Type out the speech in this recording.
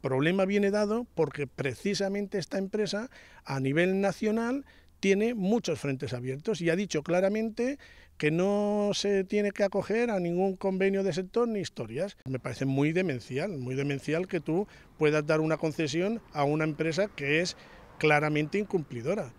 problema viene dado porque precisamente esta empresa a nivel nacional tiene muchos frentes abiertos y ha dicho claramente que no se tiene que acoger a ningún convenio de sector ni historias. Me parece muy demencial, muy demencial que tú puedas dar una concesión a una empresa que es claramente incumplidora.